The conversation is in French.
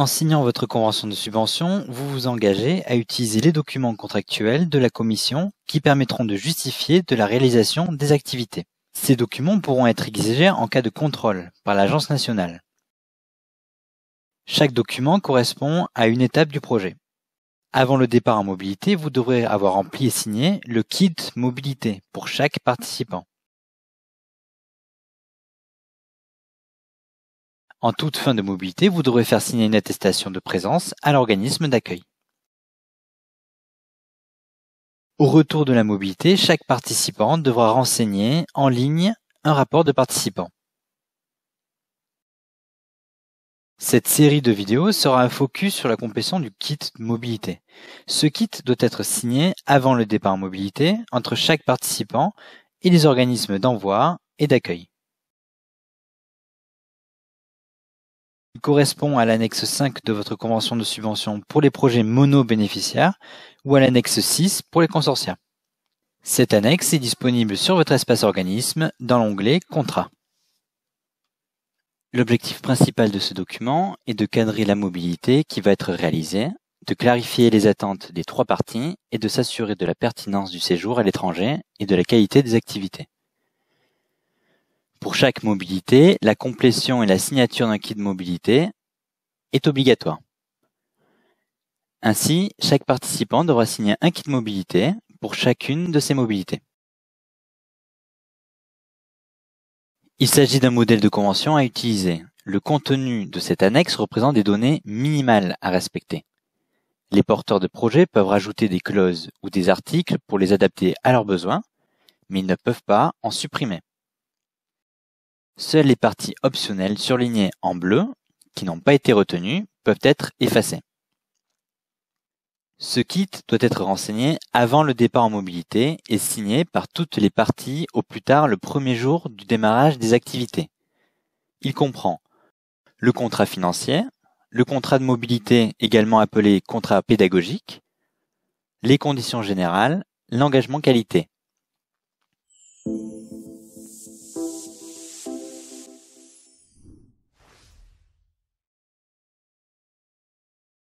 En signant votre convention de subvention, vous vous engagez à utiliser les documents contractuels de la Commission qui permettront de justifier de la réalisation des activités. Ces documents pourront être exigés en cas de contrôle par l'Agence nationale. Chaque document correspond à une étape du projet. Avant le départ en mobilité, vous devrez avoir rempli et signé le kit mobilité pour chaque participant. En toute fin de mobilité, vous devrez faire signer une attestation de présence à l'organisme d'accueil. Au retour de la mobilité, chaque participant devra renseigner en ligne un rapport de participant. Cette série de vidéos sera un focus sur la complétion du kit de mobilité. Ce kit doit être signé avant le départ en mobilité entre chaque participant et les organismes d'envoi et d'accueil. correspond à l'annexe 5 de votre convention de subvention pour les projets mono-bénéficiaires ou à l'annexe 6 pour les consortiens. Cette annexe est disponible sur votre espace organisme dans l'onglet Contrat. L'objectif principal de ce document est de cadrer la mobilité qui va être réalisée, de clarifier les attentes des trois parties et de s'assurer de la pertinence du séjour à l'étranger et de la qualité des activités. Pour chaque mobilité, la complétion et la signature d'un kit de mobilité est obligatoire. Ainsi, chaque participant devra signer un kit de mobilité pour chacune de ses mobilités. Il s'agit d'un modèle de convention à utiliser. Le contenu de cette annexe représente des données minimales à respecter. Les porteurs de projets peuvent rajouter des clauses ou des articles pour les adapter à leurs besoins, mais ils ne peuvent pas en supprimer. Seules les parties optionnelles surlignées en bleu, qui n'ont pas été retenues, peuvent être effacées. Ce kit doit être renseigné avant le départ en mobilité et signé par toutes les parties au plus tard le premier jour du démarrage des activités. Il comprend le contrat financier, le contrat de mobilité également appelé contrat pédagogique, les conditions générales, l'engagement qualité.